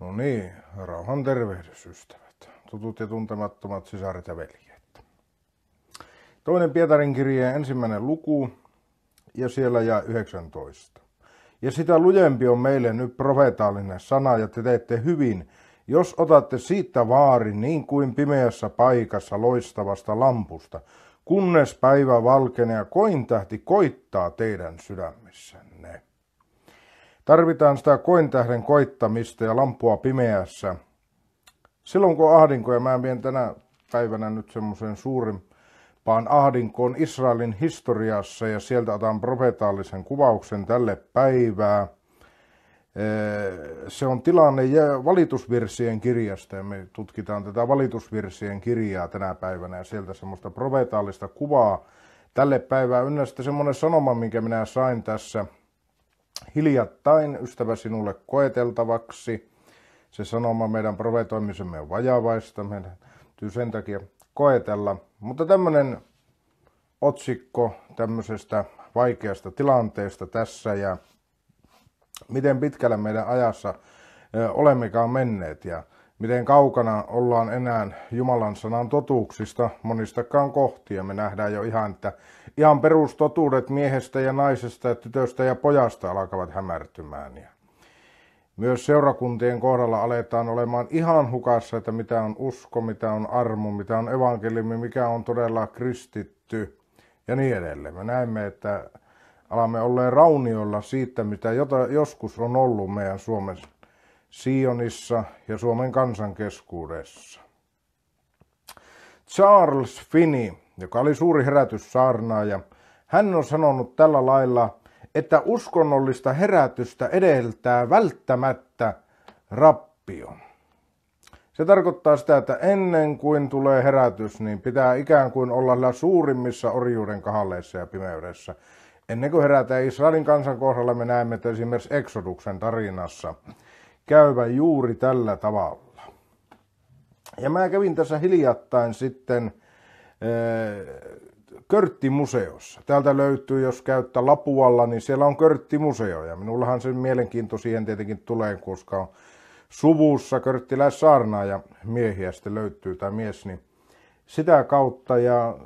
No niin, rauhan tervehdys ystävät, tutut ja tuntemattomat sisaret ja veljet. Toinen Pietarin kirje ensimmäinen luku ja siellä jää 19. Ja sitä lujempi on meille nyt profetaalinen sana ja te teette hyvin, jos otatte siitä vaarin niin kuin pimeässä paikassa loistavasta lampusta, kunnes päivä valkenee ja kointähti koittaa teidän sydämissänne. Tarvitaan sitä kointähden koittamista ja lampua pimeässä. Silloin kun ahdinko, ja mä vien tänä päivänä nyt semmoisen suurimpaan ahdinkoon Israelin historiassa, ja sieltä otan profetaalisen kuvauksen tälle päivää. Se on tilanne ja valitusvirsien kirjasta, ja me tutkitaan tätä valitusvirsien kirjaa tänä päivänä, ja sieltä semmoista profetaalista kuvaa tälle päivää. Ynnä sitten semmoinen sanoma, minkä minä sain tässä – Hiljattain ystävä sinulle koeteltavaksi. Se sanoma meidän profetoimisemme on vajavaista. Meidän täytyy sen takia koetella. Mutta tämmöinen otsikko tämmöisestä vaikeasta tilanteesta tässä ja miten pitkällä meidän ajassa olemmekaan menneet. Ja miten kaukana ollaan enää Jumalan sanan totuuksista monistakaan kohtia. Me nähdään jo ihan, että ihan perustotuudet miehestä ja naisesta ja tytöstä ja pojasta alkavat hämärtymään. Ja myös seurakuntien kohdalla aletaan olemaan ihan hukassa, että mitä on usko, mitä on armo, mitä on evankeliumi, mikä on todella kristitty ja niin edelleen. Me näemme, että alamme olleen rauniolla siitä, mitä jota joskus on ollut meidän Suomessa Sionissa ja Suomen kansan keskuudessa. Charles Finney, joka oli suuri herätyssaarnaaja, hän on sanonut tällä lailla, että uskonnollista herätystä edeltää välttämättä rappio. Se tarkoittaa sitä, että ennen kuin tulee herätys, niin pitää ikään kuin olla suurimmissa orjuuden kahaleissa ja pimeydessä. Ennen kuin herätään Israelin kansan kohdalla, me näemme, että esimerkiksi Exoduksen tarinassa – käyvä juuri tällä tavalla. Ja mä kävin tässä hiljattain sitten eh, Körttimuseossa. Täältä löytyy, jos käyttää Lapualla, niin siellä on Körttimuseo. Ja minullahan sen mielenkiinto siihen tietenkin tulee, koska on suvussa körttiläissaarnaa ja miehiä sitten löytyy tämä mies, niin sitä kautta. Ja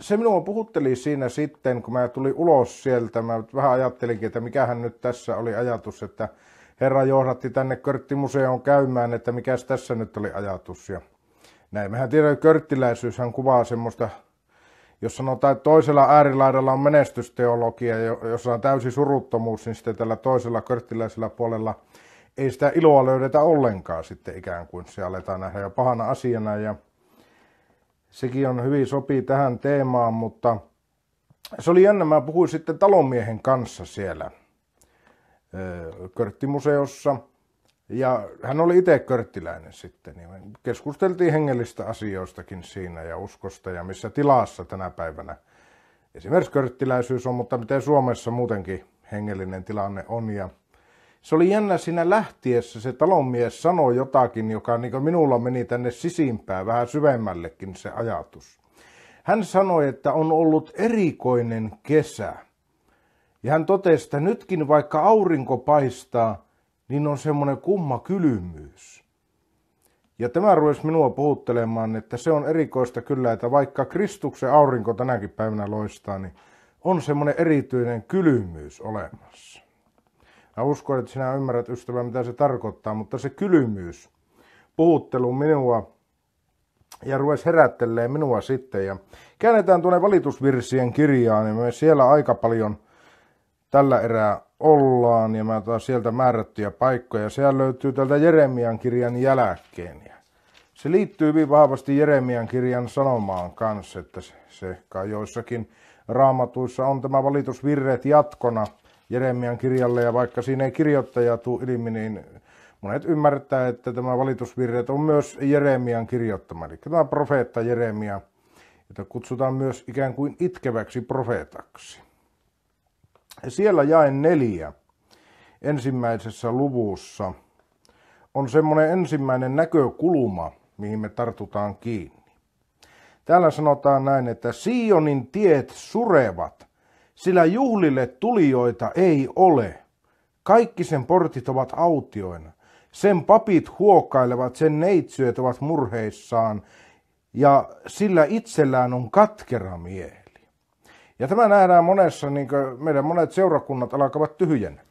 se minua puhutteli siinä sitten, kun mä tulin ulos sieltä, mä vähän ajattelinkin, että mikähän nyt tässä oli ajatus, että herra johdatti tänne Körttimuseoon käymään, että mikä tässä nyt oli ajatus. Ja näin mehän tiedän, että körttiläisyyshän kuvaa semmoista, jos sanotaan, että toisella äärilaidalla on menestysteologia, jossa on täysi suruttomuus, niin sitten tällä toisella körttiläisellä puolella ei sitä iloa löydetä ollenkaan sitten ikään kuin se aletaan nähdä jo pahana asiana. Ja sekin on hyvin sopii tähän teemaan, mutta se oli jännä, mä puhuin sitten talonmiehen kanssa siellä körttimuseossa. Ja hän oli itse körttiläinen sitten. me keskusteltiin hengellistä asioistakin siinä ja uskosta ja missä tilassa tänä päivänä esimerkiksi körttiläisyys on, mutta miten Suomessa muutenkin hengellinen tilanne on. Ja se oli jännä siinä lähtiessä, se talonmies sanoi jotakin, joka niin minulla meni tänne sisimpään, vähän syvemmällekin se ajatus. Hän sanoi, että on ollut erikoinen kesä. Ja hän totesi, että nytkin vaikka aurinko paistaa, niin on semmoinen kumma kylmyys. Ja tämä ruvesi minua puhuttelemaan, että se on erikoista kyllä, että vaikka Kristuksen aurinko tänäkin päivänä loistaa, niin on semmoinen erityinen kylmyys olemassa. Mä uskon, että sinä ymmärrät ystävä, mitä se tarkoittaa, mutta se kylmyys puhuttelu minua ja ruvesi herättelee minua sitten. Ja käännetään tuonne valitusvirsien kirjaan, niin me siellä aika paljon tällä erää ollaan ja mä otan sieltä määrättyjä paikkoja. Ja sehän löytyy tältä Jeremian kirjan jälkeen. Ja se liittyy hyvin vahvasti Jeremian kirjan sanomaan kanssa, että se, se kai joissakin raamatuissa on tämä valitusvirreet jatkona Jeremian kirjalle. Ja vaikka siinä ei kirjoittaja tule ilmi, niin monet ymmärtää, että tämä valitusvirreet on myös Jeremian kirjoittama. Eli tämä profeetta Jeremia, jota kutsutaan myös ikään kuin itkeväksi profeetaksi. Siellä jaen neljä ensimmäisessä luvussa on semmoinen ensimmäinen näkökulma, mihin me tartutaan kiinni. Täällä sanotaan näin, että Sionin tiet surevat, sillä juhlille tulijoita ei ole. Kaikki sen portit ovat autioina. Sen papit huokailevat, sen neitsyöt ovat murheissaan, ja sillä itsellään on katkera ja tämä nähdään monessa, niin meidän monet seurakunnat alkavat tyhjennämään.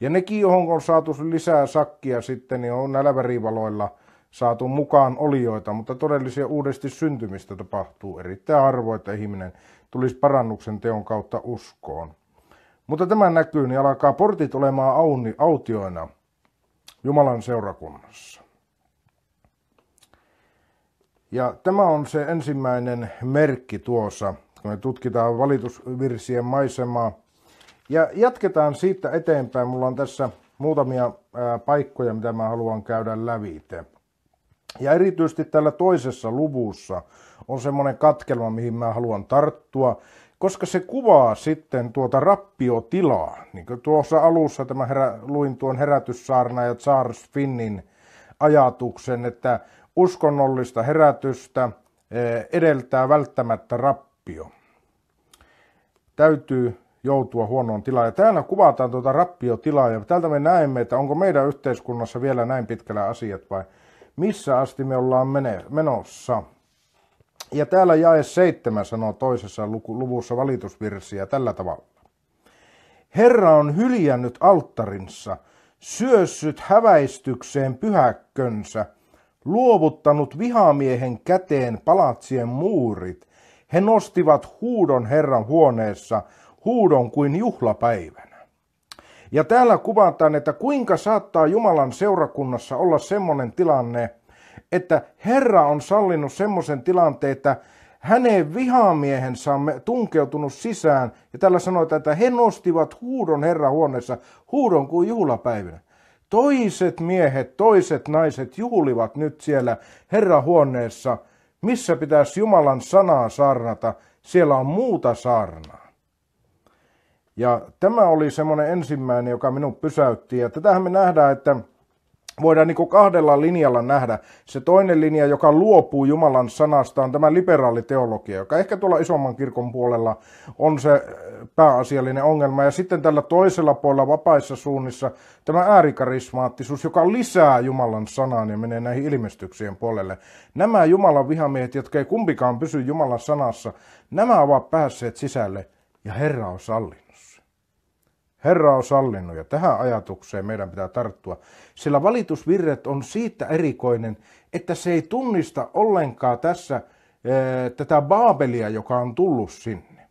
Ja nekin, johon on saatu lisää sakkia sitten, niin on näillä värivaloilla saatu mukaan olioita, mutta todellisia uudesti syntymistä tapahtuu erittäin harvoin, että ihminen tulisi parannuksen teon kautta uskoon. Mutta tämä näkyy, niin alkaa portit olemaan auni, autioina Jumalan seurakunnassa. Ja tämä on se ensimmäinen merkki tuossa kun me tutkitaan valitusvirsien maisemaa. Ja jatketaan siitä eteenpäin. Mulla on tässä muutamia paikkoja, mitä mä haluan käydä lävite. Ja erityisesti tällä toisessa luvussa on semmoinen katkelma, mihin mä haluan tarttua, koska se kuvaa sitten tuota rappiotilaa. Niin kuin tuossa alussa tämä herä, luin tuon herätyssaarna ja Charles Finnin ajatuksen, että uskonnollista herätystä edeltää välttämättä rappiotilaa rappio. Täytyy joutua huonoon tilaan. Ja täällä kuvataan tuota rappiotilaa ja täältä me näemme, että onko meidän yhteiskunnassa vielä näin pitkällä asiat vai missä asti me ollaan menossa. Ja täällä jae 7 sanoo toisessa luvussa valitusvirsiä tällä tavalla. Herra on hyljännyt alttarinsa, syössyt häväistykseen pyhäkkönsä, luovuttanut vihamiehen käteen palatsien muurit, he nostivat huudon Herran huoneessa, huudon kuin juhlapäivänä. Ja täällä kuvataan, että kuinka saattaa Jumalan seurakunnassa olla semmoinen tilanne, että Herra on sallinut semmoisen tilanteen, että hänen vihamiehensä on tunkeutunut sisään. Ja täällä sanotaan, että he nostivat huudon Herran huoneessa, huudon kuin juhlapäivänä. Toiset miehet, toiset naiset juhlivat nyt siellä Herran huoneessa missä pitäisi Jumalan sanaa sarnata, siellä on muuta sarnaa. Ja tämä oli semmoinen ensimmäinen, joka minun pysäytti. Ja tätähän me nähdään, että voidaan niin kahdella linjalla nähdä. Se toinen linja, joka luopuu Jumalan sanasta, on tämä liberaaliteologia, joka ehkä tuolla isomman kirkon puolella on se äh, pääasiallinen ongelma. Ja sitten tällä toisella puolella vapaissa suunnissa tämä äärikarismaattisuus, joka lisää Jumalan sanaan ja menee näihin ilmestyksien puolelle. Nämä Jumalan vihamiehet, jotka ei kumpikaan pysy Jumalan sanassa, nämä ovat päässeet sisälle ja Herra on sallin. Herra on sallinnut ja tähän ajatukseen meidän pitää tarttua, sillä valitusvirret on siitä erikoinen, että se ei tunnista ollenkaan tässä eh, tätä Baabelia, joka on tullut sinne.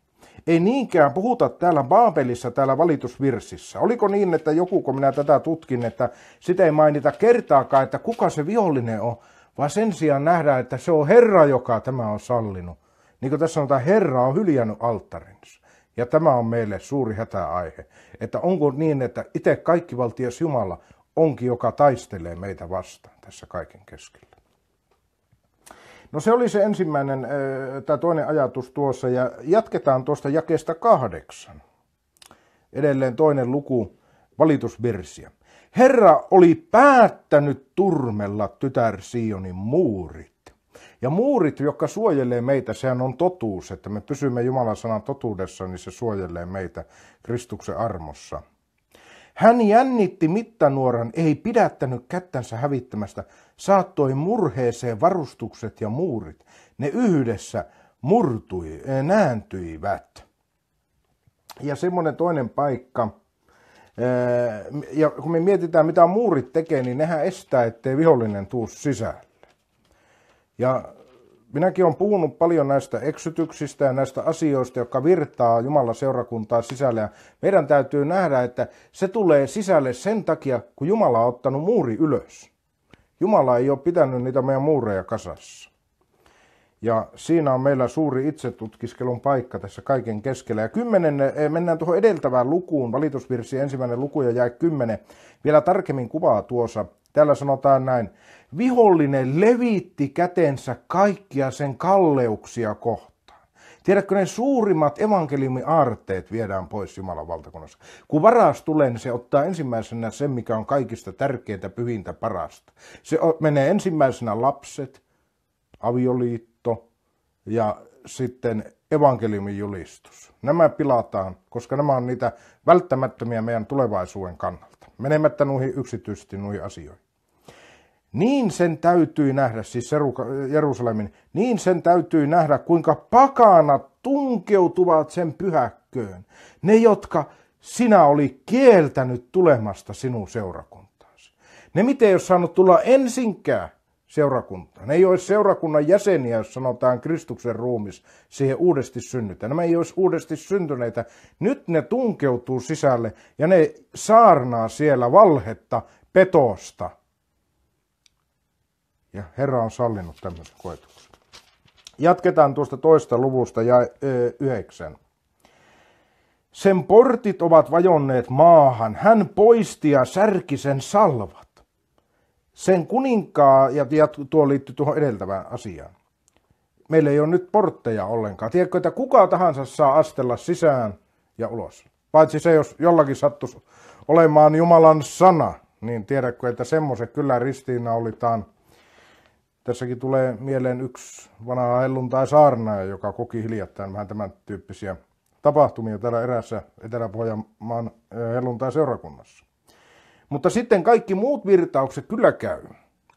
Ei niinkään puhuta täällä Baabelissa, täällä valitusvirsissä. Oliko niin, että joku, kun minä tätä tutkin, että sitä ei mainita kertaakaan, että kuka se vihollinen on, vaan sen sijaan nähdään, että se on Herra, joka tämä on sallinut. Niin kuin tässä sanotaan, Herra on hyljännyt alttarinsa. Ja tämä on meille suuri hätäaihe että onko niin, että itse kaikki valtias Jumala onkin, joka taistelee meitä vastaan tässä kaiken keskellä. No se oli se ensimmäinen tai toinen ajatus tuossa ja jatketaan tuosta jakeesta kahdeksan. Edelleen toinen luku, valitusvirsiä. Herra oli päättänyt turmella tytär Sionin muurit ja muurit, jotka suojelee meitä, sehän on totuus, että me pysymme Jumalan sanan totuudessa, niin se suojelee meitä Kristuksen armossa. Hän jännitti mittanuoran, ei pidättänyt kättänsä hävittämästä, saattoi murheeseen varustukset ja muurit. Ne yhdessä murtui, eh, nääntyivät. Ja semmoinen toinen paikka, eh, ja kun me mietitään, mitä muurit tekee, niin nehän estää, ettei vihollinen tuu sisään. Ja minäkin olen puhunut paljon näistä eksytyksistä ja näistä asioista, jotka virtaa Jumalan seurakuntaa sisälle. Ja meidän täytyy nähdä, että se tulee sisälle sen takia, kun Jumala on ottanut muuri ylös. Jumala ei ole pitänyt niitä meidän muureja kasassa. Ja siinä on meillä suuri itsetutkiskelun paikka tässä kaiken keskellä. Ja kymmenen, eh, mennään tuohon edeltävään lukuun, valitusvirsi ensimmäinen luku ja jäi kymmenen. Vielä tarkemmin kuvaa tuossa Täällä sanotaan näin. Vihollinen levitti kätensä kaikkia sen kalleuksia kohtaan. Tiedätkö, ne suurimmat evankeliumiaarteet viedään pois Jumalan valtakunnassa. Kun varas tulee, niin se ottaa ensimmäisenä sen, mikä on kaikista tärkeintä, pyhintä, parasta. Se menee ensimmäisenä lapset, avioliitto ja sitten evankeliumin julistus. Nämä pilataan, koska nämä on niitä välttämättömiä meidän tulevaisuuden kannalta. Menemättä nuihin yksityisesti nuihin asioihin. Niin sen täytyy nähdä, siis Jerusalemin, niin sen täytyy nähdä, kuinka pakanat tunkeutuvat sen pyhäkköön. Ne, jotka sinä oli kieltänyt tulemasta sinun seurakuntaasi. Ne, miten ei ole saanut tulla ensinkään seurakunta, Ne ei olisi seurakunnan jäseniä, jos sanotaan Kristuksen ruumis, siihen uudesti synnytä. Nämä ei olisi uudesti syntyneitä. Nyt ne tunkeutuu sisälle ja ne saarnaa siellä valhetta, petosta, ja Herra on sallinut tämmöisen koetuksen. Jatketaan tuosta toista luvusta ja ö, yhdeksän. Sen portit ovat vajonneet maahan, hän poisti ja särki sen salvat. Sen kuninkaa, ja tuo liittyy tuohon edeltävään asiaan. Meillä ei ole nyt portteja ollenkaan. Tiedätkö, että kuka tahansa saa astella sisään ja ulos. Paitsi se, jos jollakin sattuisi olemaan Jumalan sana, niin tiedätkö, että semmoiset kyllä ristiinnaulitaan – Tässäkin tulee mieleen yksi vanha tai saarnaaja, joka koki hiljattain vähän tämän tyyppisiä tapahtumia täällä eräässä Etelä-Pohjanmaan tai seurakunnassa Mutta sitten kaikki muut virtaukset kyllä käy,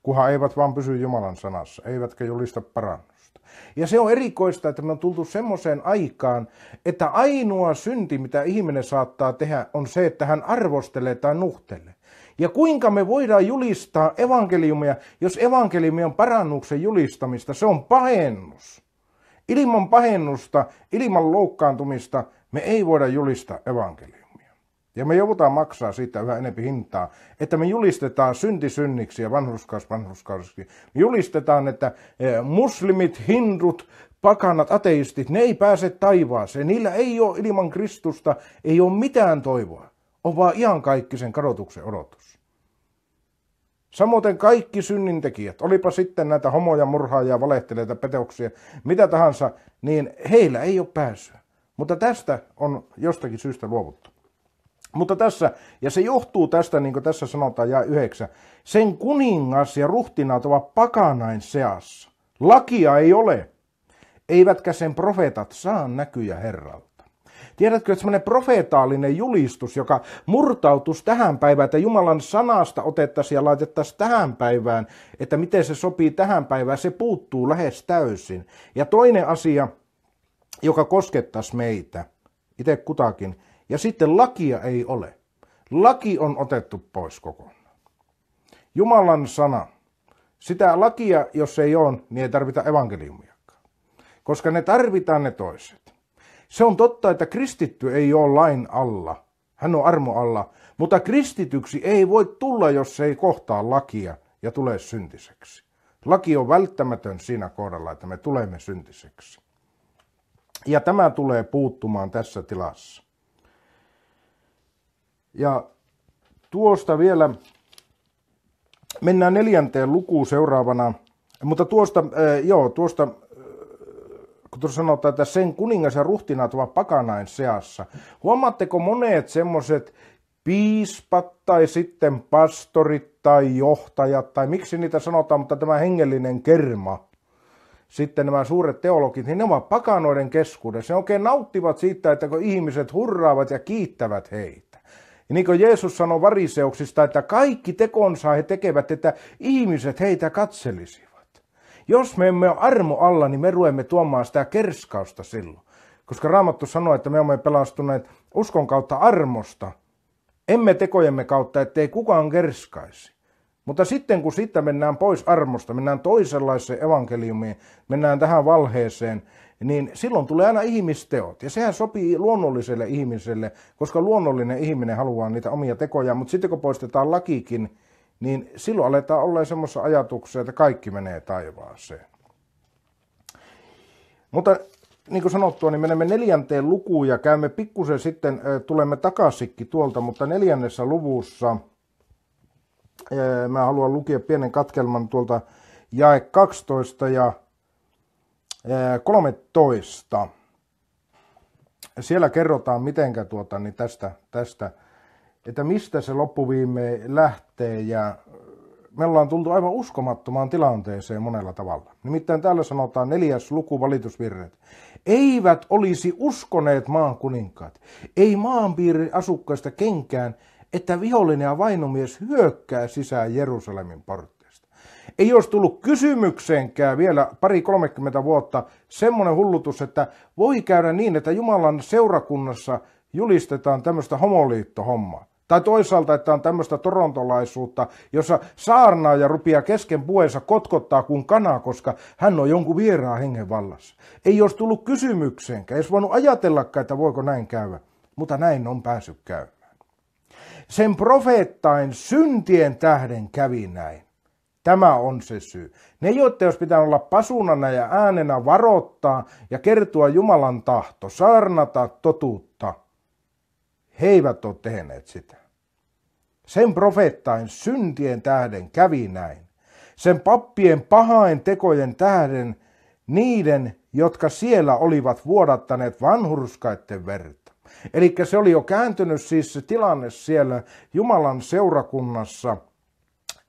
kunhan eivät vaan pysy Jumalan sanassa, eivätkä julista parannusta. Ja se on erikoista, että me on tultu semmoiseen aikaan, että ainoa synti, mitä ihminen saattaa tehdä, on se, että hän arvostelee tai nuhtelee. Ja kuinka me voidaan julistaa evankeliumia, jos evankeliumi on parannuksen julistamista, se on pahennus. Ilman pahennusta, ilman loukkaantumista me ei voida julistaa evankeliumia. Ja me joudutaan maksaa siitä vähän enempi hintaa, että me julistetaan synti synniksi ja vanhuskaus vanhuskaudeksi. Me julistetaan, että eh, muslimit, hindut, pakanat, ateistit, ne ei pääse taivaaseen. Niillä ei ole ilman Kristusta, ei ole mitään toivoa on vaan sen kadotuksen odotus. Samoin kaikki synnintekijät, olipa sitten näitä homoja, murhaajia, valehteleita, petoksia, mitä tahansa, niin heillä ei ole pääsyä. Mutta tästä on jostakin syystä luovuttu. Mutta tässä, ja se johtuu tästä, niin kuin tässä sanotaan, ja yhdeksän, sen kuningas ja ruhtinaat ovat pakanain seassa. Lakia ei ole, eivätkä sen profeetat saa näkyjä Herralta. Tiedätkö, että semmoinen profeetaalinen julistus, joka murtautus tähän päivään, että Jumalan sanasta otettaisiin ja laitettaisiin tähän päivään, että miten se sopii tähän päivään, se puuttuu lähes täysin. Ja toinen asia, joka koskettaisi meitä, itse kutakin, ja sitten lakia ei ole. Laki on otettu pois kokonaan. Jumalan sana. Sitä lakia, jos ei ole, niin ei tarvita evankeliumiakaan. Koska ne tarvitaan ne toiset. Se on totta, että kristitty ei ole lain alla. Hän on armo alla. Mutta kristityksi ei voi tulla, jos ei kohtaa lakia ja tulee syntiseksi. Laki on välttämätön siinä kohdalla, että me tulemme syntiseksi. Ja tämä tulee puuttumaan tässä tilassa. Ja tuosta vielä mennään neljänteen lukuun seuraavana. Mutta tuosta, eh, joo, tuosta kun sanotaan, että sen kuningas ja ruhtinat ovat pakanain seassa. Huomaatteko monet semmoiset piispat tai sitten pastorit tai johtajat tai miksi niitä sanotaan, mutta tämä hengellinen kerma, sitten nämä suuret teologit, niin ne ovat pakanoiden keskuudessa. Ne oikein nauttivat siitä, että kun ihmiset hurraavat ja kiittävät heitä. Ja niin kuin Jeesus sanoi variseuksista, että kaikki tekonsa he tekevät, että ihmiset heitä katselisivat. Jos me emme ole armo alla, niin me ruemme tuomaan sitä kerskausta silloin. Koska Raamattu sanoo, että me olemme pelastuneet uskon kautta armosta, emme tekojemme kautta, ettei kukaan kerskaisi. Mutta sitten kun sitä mennään pois armosta, mennään toisenlaiseen evankeliumiin, mennään tähän valheeseen, niin silloin tulee aina ihmisteot. Ja sehän sopii luonnolliselle ihmiselle, koska luonnollinen ihminen haluaa niitä omia tekoja. Mutta sitten kun poistetaan lakikin, niin silloin aletaan olla semmoisessa ajatuksessa, että kaikki menee taivaaseen. Mutta niin kuin sanottua, niin menemme neljänteen lukuun ja käymme pikkusen sitten, tulemme takaisinkin tuolta, mutta neljännessä luvussa mä haluan lukea pienen katkelman tuolta jae 12 ja 13. Siellä kerrotaan, mitenkä tuota, niin tästä, tästä että mistä se loppuviime lähtee ja äh, me ollaan tultu aivan uskomattomaan tilanteeseen monella tavalla. Nimittäin täällä sanotaan neljäs luku valitusvirret. Eivät olisi uskoneet maan kuninkaat, ei maanpiirin asukkaista kenkään, että vihollinen ja vainomies hyökkää sisään Jerusalemin portteista. Ei olisi tullut kysymykseenkään vielä pari 30 vuotta semmoinen hullutus, että voi käydä niin, että Jumalan seurakunnassa julistetaan tämmöistä homoliittohommaa. Tai toisaalta, että on tämmöistä torontolaisuutta, jossa saarnaa ja rupia kesken puheensa kotkottaa kuin kanaa, koska hän on jonkun vieraan hengen vallassa. Ei olisi tullut kysymykseenkään, ei olisi voinut ajatellakaan, että voiko näin käydä, mutta näin on päässyt käymään. Sen profeettain syntien tähden kävi näin. Tämä on se syy. Ne, joita jos pitää olla pasunana ja äänenä varoittaa ja kertoa Jumalan tahto, saarnata totuutta, he eivät ole tehneet sitä. Sen profeettain syntien tähden kävi näin. Sen pappien pahain tekojen tähden niiden, jotka siellä olivat vuodattaneet vanhurskaiden verta. Eli se oli jo kääntynyt siis se tilanne siellä Jumalan seurakunnassa –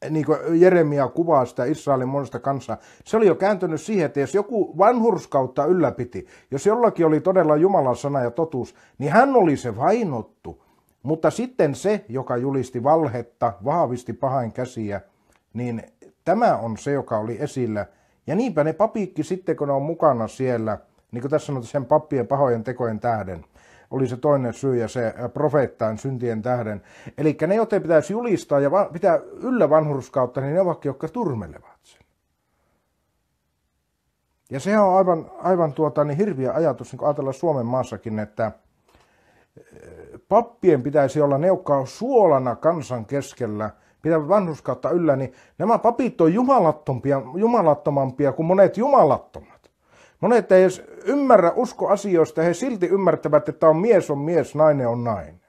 niin kuin Jeremia kuvaa sitä Israelin monesta kanssa, se oli jo kääntynyt siihen, että jos joku vanhurskautta ylläpiti, jos jollakin oli todella Jumalan sana ja totuus, niin hän oli se vainottu. Mutta sitten se, joka julisti valhetta, vahvisti pahain käsiä, niin tämä on se, joka oli esillä. Ja niinpä ne papiikki sitten, kun ne on mukana siellä, niin kuin tässä sanotaan, sen pappien pahojen tekojen tähden, oli se toinen syy ja se äh, profeettaan syntien tähden. Eli ne, joten pitäisi julistaa ja pitää yllä vanhurskautta, niin ne ovatkin, jotka turmelevat sen. Ja sehän on aivan, aivan tuota, niin hirviä ajatus, niin kun ajatellaan Suomen maassakin, että pappien pitäisi olla neukkaa suolana kansan keskellä, pitää vanhuskautta yllä, niin nämä papit on jumalattompia, jumalattomampia kuin monet jumalattomat. Monet ei edes ymmärrä uskoasioista, he silti ymmärtävät, että on mies on mies, nainen on nainen.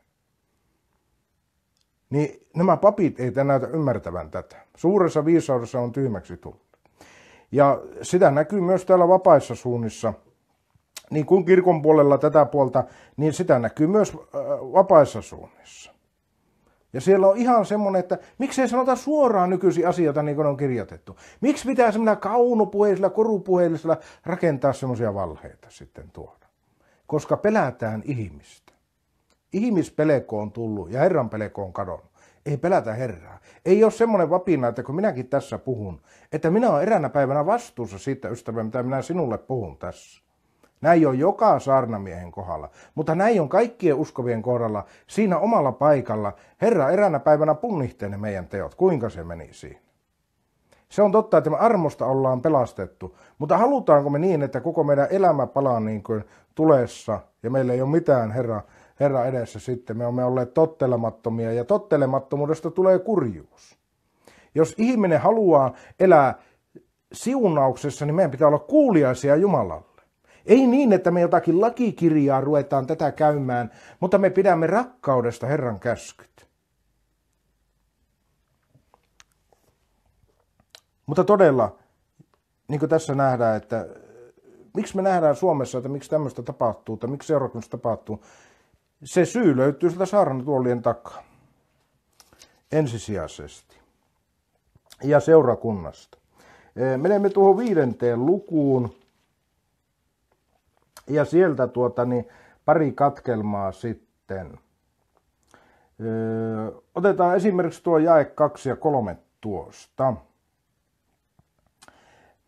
Niin nämä papit ei näytä ymmärtävän tätä. Suuressa viisaudessa on tyhmäksi tullut. Ja sitä näkyy myös täällä vapaissa suunnissa – niin kuin kirkon puolella tätä puolta, niin sitä näkyy myös vapaissa suunnissa. Ja siellä on ihan semmoinen, että miksei sanota suoraan nykyisiä asioita niin kuin on kirjoitettu. Miksi pitää semmoinen kaunopuheisella, korupuheisella rakentaa semmoisia valheita sitten tuoda? Koska pelätään ihmistä. Ihmispeleko on tullut ja Herran peleko on kadonnut. Ei pelätä Herraa. Ei ole semmoinen vapina, että kun minäkin tässä puhun, että minä olen eräänä päivänä vastuussa siitä ystävä, mitä minä sinulle puhun tässä. Näin on joka saarnamiehen kohdalla, mutta näin on kaikkien uskovien kohdalla siinä omalla paikalla. Herra eräänä päivänä punnihtee ne meidän teot. Kuinka se meni siinä? Se on totta, että me armosta ollaan pelastettu, mutta halutaanko me niin, että koko meidän elämä palaa niin kuin tulessa ja meillä ei ole mitään Herra, Herra edessä sitten. Me olemme olleet tottelemattomia ja tottelemattomuudesta tulee kurjuus. Jos ihminen haluaa elää siunauksessa, niin meidän pitää olla kuuliaisia Jumalalle. Ei niin, että me jotakin lakikirjaa ruvetaan tätä käymään, mutta me pidämme rakkaudesta Herran käskyt. Mutta todella, niin kuin tässä nähdään, että äh, miksi me nähdään Suomessa, että miksi tämmöistä tapahtuu, tai miksi seurakunnassa tapahtuu, se syy löytyy sieltä saarnatuolien takaa. Ensisijaisesti. Ja seurakunnasta. Äh, menemme tuohon viidenteen lukuun. Ja sieltä tuota, niin pari katkelmaa sitten. Öö, otetaan esimerkiksi tuo jae 2 ja 3 tuosta.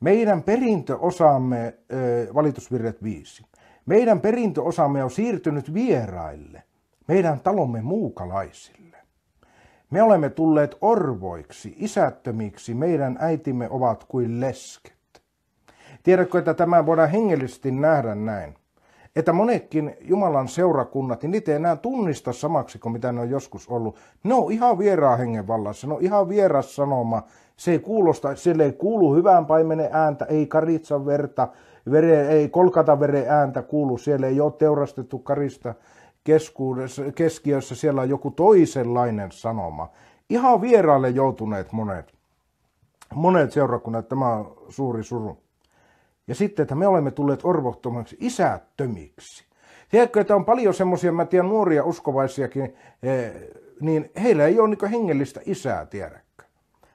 Meidän perintöosamme, öö, valitusvirret 5. Meidän perintöosamme on siirtynyt vieraille, meidän talomme muukalaisille. Me olemme tulleet orvoiksi, isättömiksi, meidän äitimme ovat kuin leske. Tiedätkö, että tämä voidaan hengellisesti nähdä näin? Että monetkin Jumalan seurakunnat, niin niitä ei enää tunnista samaksi kuin mitä ne on joskus ollut. Ne on ihan vieraan hengen vallassa, ne on ihan vieras sanoma. Se ei kuulosta, sille ei kuulu hyvän paimenen ääntä, ei karitsa verta, vere, ei kolkata veren ääntä kuulu, siellä ei ole teurastettu karista keskiössä, siellä on joku toisenlainen sanoma. Ihan vieraalle joutuneet monet, monet seurakunnat, tämä on suuri suru. Ja sitten, että me olemme tulleet orvottomaksi isättömiksi. Tiedätkö, että on paljon semmoisia, mä tiedän nuoria uskovaisiakin, eh, niin heillä ei ole niin hengellistä isää, tiedäkö.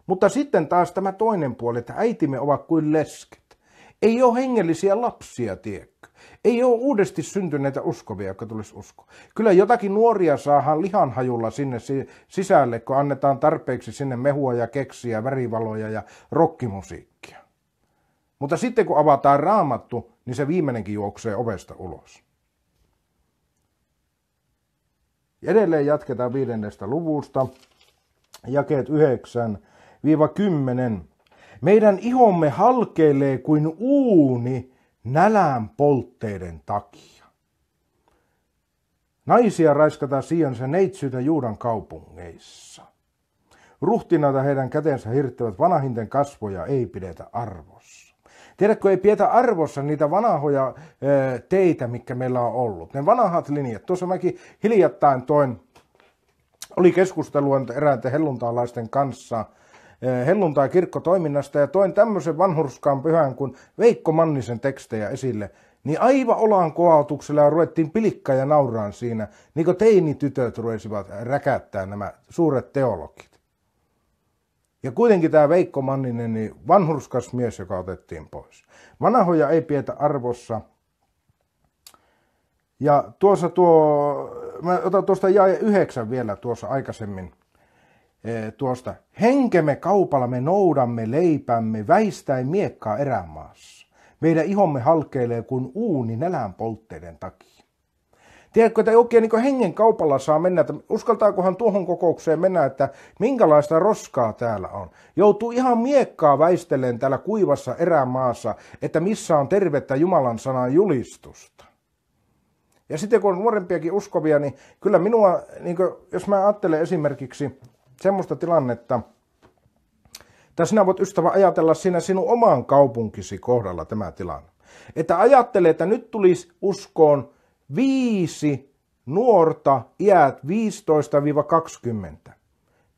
Mutta sitten taas tämä toinen puoli, että äitimme ovat kuin lesket. Ei ole hengellisiä lapsia, tiedätkö. Ei ole uudesti syntyneitä uskovia, jotka tulisi usko. Kyllä jotakin nuoria saahan lihanhajulla sinne sisälle, kun annetaan tarpeeksi sinne mehua ja keksiä, värivaloja ja rokkimusiikkia. Mutta sitten kun avataan raamattu, niin se viimeinenkin juoksee ovesta ulos. Edelleen jatketaan viidennestä luvusta, jakeet 9-10. Meidän ihomme halkeilee kuin uuni nälän poltteiden takia. Naisia raiskataan sijansa neitsyitä Juudan kaupungeissa. Ruhtinata heidän kätensä hirttävät vanahinten kasvoja ei pidetä arvossa. Tiedätkö, ei pietä arvossa niitä vanahoja teitä, mikä meillä on ollut. Ne vanahat linjat. Tuossa mäkin hiljattain toin, oli keskustelua eräältä helluntaalaisten kanssa, helluntai-kirkkotoiminnasta ja toin tämmöisen vanhurskaan pyhän kuin Veikko Mannisen tekstejä esille, niin aivan olaan koautuksella ruvettiin pilikkaa ja nauraan siinä, niin kuin teinitytöt rupesivat räkättää nämä suuret teologit. Ja kuitenkin tämä Veikko Manninen, niin vanhurskas mies, joka otettiin pois. Vanahoja ei pietä arvossa. Ja tuossa tuo, mä otan tuosta jae yhdeksän vielä tuossa aikaisemmin eh, tuosta. Henkemme kaupalla me noudamme leipämme, väistäen miekkaa erämaassa. Meidän ihomme halkeilee kuin uuni nälän poltteiden takia. Tiedätkö, että oikein niin hengen kaupalla saa mennä, että uskaltaakohan tuohon kokoukseen mennä, että minkälaista roskaa täällä on. Joutuu ihan miekkaa väistellen täällä kuivassa erämaassa, että missä on tervettä Jumalan sanan julistusta. Ja sitten kun on nuorempiakin uskovia, niin kyllä minua, niin kuin, jos mä ajattelen esimerkiksi semmoista tilannetta, että sinä voit ystävä ajatella siinä sinun oman kaupunkisi kohdalla tämä tilanne. Että ajattele, että nyt tulisi uskoon viisi nuorta iät 15-20.